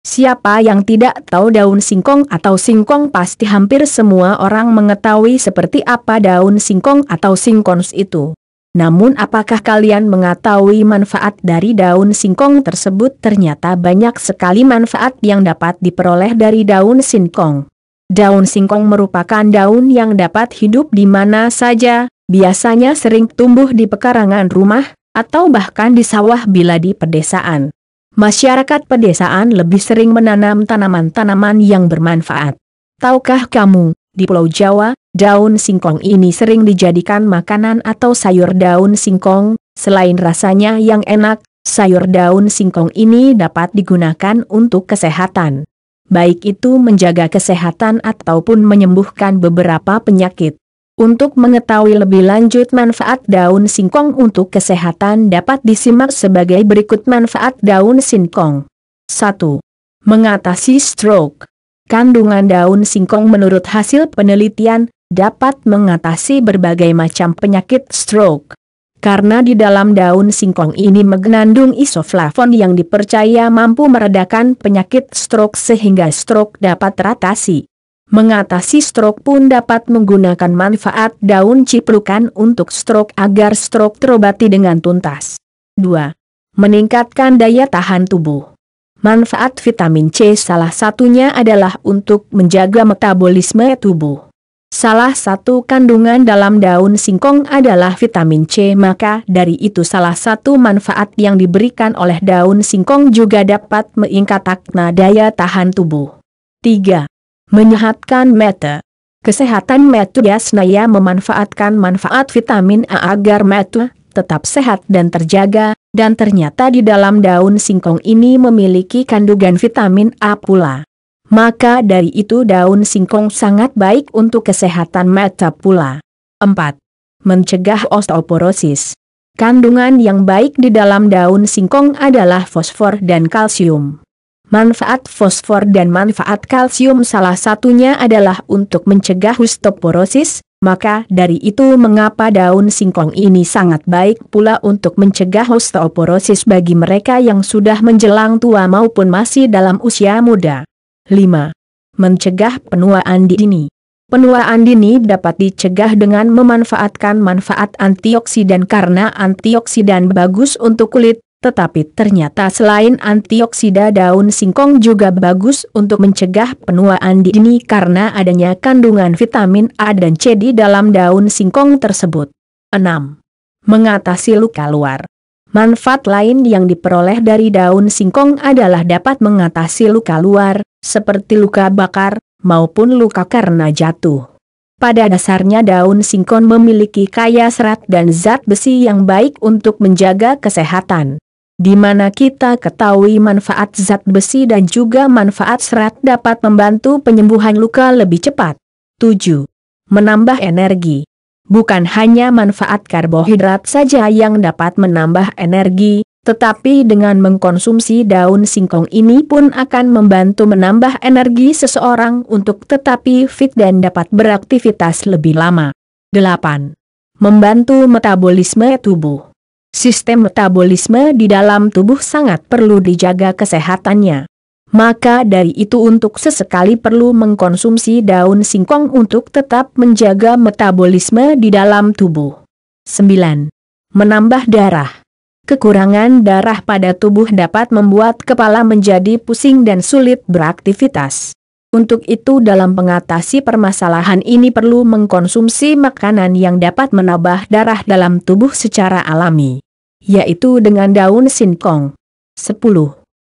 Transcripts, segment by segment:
Siapa yang tidak tahu daun singkong atau singkong pasti hampir semua orang mengetahui seperti apa daun singkong atau singkons itu. Namun apakah kalian mengetahui manfaat dari daun singkong tersebut? Ternyata banyak sekali manfaat yang dapat diperoleh dari daun singkong. Daun singkong merupakan daun yang dapat hidup di mana saja, biasanya sering tumbuh di pekarangan rumah, atau bahkan di sawah bila di pedesaan masyarakat pedesaan lebih sering menanam tanaman-tanaman yang bermanfaat. Tahukah kamu, di Pulau Jawa, daun singkong ini sering dijadikan makanan atau sayur daun singkong, selain rasanya yang enak, sayur daun singkong ini dapat digunakan untuk kesehatan. Baik itu menjaga kesehatan ataupun menyembuhkan beberapa penyakit. Untuk mengetahui lebih lanjut manfaat daun singkong untuk kesehatan dapat disimak sebagai berikut manfaat daun singkong. 1. Mengatasi stroke. Kandungan daun singkong menurut hasil penelitian dapat mengatasi berbagai macam penyakit stroke. Karena di dalam daun singkong ini mengandung isoflavon yang dipercaya mampu meredakan penyakit stroke sehingga stroke dapat teratasi. Mengatasi stroke pun dapat menggunakan manfaat daun ciplukan untuk stroke agar stroke terobati dengan tuntas. 2. Meningkatkan daya tahan tubuh. Manfaat vitamin C salah satunya adalah untuk menjaga metabolisme tubuh. Salah satu kandungan dalam daun singkong adalah vitamin C maka dari itu salah satu manfaat yang diberikan oleh daun singkong juga dapat meningkatkan daya tahan tubuh. 3. Menyehatkan mata. Kesehatan mata Yasnaya memanfaatkan manfaat vitamin A agar mata tetap sehat dan terjaga, dan ternyata di dalam daun singkong ini memiliki kandungan vitamin A pula. Maka dari itu daun singkong sangat baik untuk kesehatan mata pula. 4. Mencegah osteoporosis. Kandungan yang baik di dalam daun singkong adalah fosfor dan kalsium. Manfaat fosfor dan manfaat kalsium salah satunya adalah untuk mencegah osteoporosis. maka dari itu mengapa daun singkong ini sangat baik pula untuk mencegah osteoporosis bagi mereka yang sudah menjelang tua maupun masih dalam usia muda. 5. Mencegah penuaan dini Penuaan dini dapat dicegah dengan memanfaatkan manfaat antioksidan karena antioksidan bagus untuk kulit, tetapi ternyata selain antioksida daun singkong juga bagus untuk mencegah penuaan dini karena adanya kandungan vitamin A dan C di dalam daun singkong tersebut. 6. Mengatasi luka luar Manfaat lain yang diperoleh dari daun singkong adalah dapat mengatasi luka luar, seperti luka bakar, maupun luka karena jatuh. Pada dasarnya daun singkong memiliki kaya serat dan zat besi yang baik untuk menjaga kesehatan di mana kita ketahui manfaat zat besi dan juga manfaat serat dapat membantu penyembuhan luka lebih cepat. 7. Menambah energi. Bukan hanya manfaat karbohidrat saja yang dapat menambah energi, tetapi dengan mengkonsumsi daun singkong ini pun akan membantu menambah energi seseorang untuk tetapi fit dan dapat beraktivitas lebih lama. 8. Membantu metabolisme tubuh. Sistem metabolisme di dalam tubuh sangat perlu dijaga kesehatannya. Maka dari itu untuk sesekali perlu mengkonsumsi daun singkong untuk tetap menjaga metabolisme di dalam tubuh. 9. Menambah darah. Kekurangan darah pada tubuh dapat membuat kepala menjadi pusing dan sulit beraktivitas. Untuk itu dalam mengatasi permasalahan ini perlu mengkonsumsi makanan yang dapat menambah darah dalam tubuh secara alami, yaitu dengan daun singkong. 10.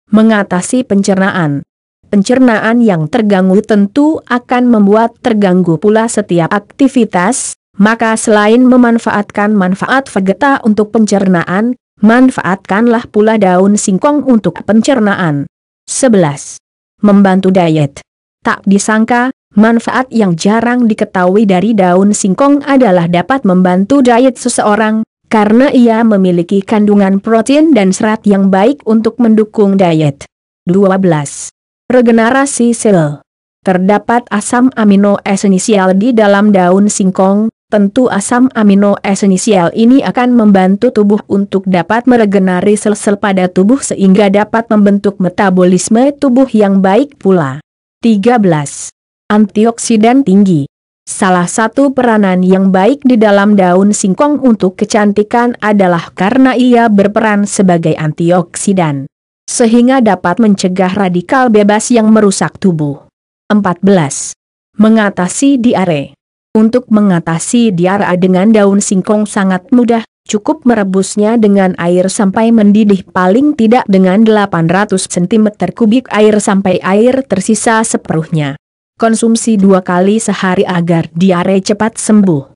Mengatasi pencernaan Pencernaan yang terganggu tentu akan membuat terganggu pula setiap aktivitas, maka selain memanfaatkan manfaat vegeta untuk pencernaan, manfaatkanlah pula daun singkong untuk pencernaan. 11. Membantu diet Tak disangka, manfaat yang jarang diketahui dari daun singkong adalah dapat membantu diet seseorang, karena ia memiliki kandungan protein dan serat yang baik untuk mendukung diet. 12. Regenerasi sel Terdapat asam amino esensial di dalam daun singkong, tentu asam amino esensial ini akan membantu tubuh untuk dapat meregenerasi sel-sel pada tubuh sehingga dapat membentuk metabolisme tubuh yang baik pula. 13. Antioksidan tinggi Salah satu peranan yang baik di dalam daun singkong untuk kecantikan adalah karena ia berperan sebagai antioksidan. Sehingga dapat mencegah radikal bebas yang merusak tubuh. 14. Mengatasi diare Untuk mengatasi diare dengan daun singkong sangat mudah, Cukup merebusnya dengan air sampai mendidih paling tidak dengan 800 cm kubik air sampai air tersisa seperuhnya. Konsumsi dua kali sehari agar diare cepat sembuh.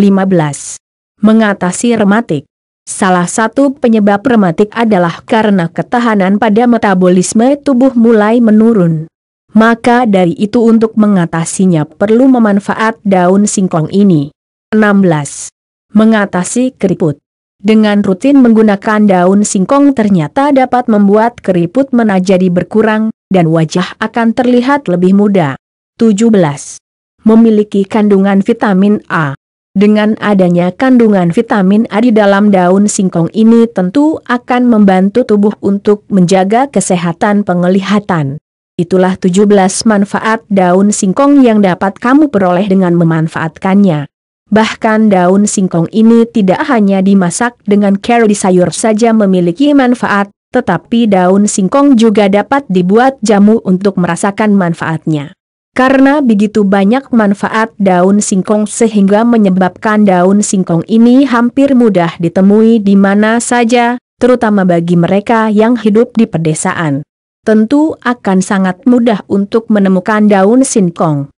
15. Mengatasi rematik Salah satu penyebab rematik adalah karena ketahanan pada metabolisme tubuh mulai menurun. Maka dari itu untuk mengatasinya perlu memanfaat daun singkong ini. 16. Mengatasi keriput dengan rutin menggunakan daun singkong ternyata dapat membuat keriput menjadi berkurang, dan wajah akan terlihat lebih muda. 17. Memiliki kandungan vitamin A dengan adanya kandungan vitamin A di dalam daun singkong ini tentu akan membantu tubuh untuk menjaga kesehatan penglihatan. Itulah 17 manfaat daun singkong yang dapat kamu peroleh dengan memanfaatkannya. Bahkan daun singkong ini tidak hanya dimasak dengan kari sayur saja memiliki manfaat, tetapi daun singkong juga dapat dibuat jamu untuk merasakan manfaatnya. Karena begitu banyak manfaat daun singkong sehingga menyebabkan daun singkong ini hampir mudah ditemui di mana saja, terutama bagi mereka yang hidup di pedesaan. Tentu akan sangat mudah untuk menemukan daun singkong.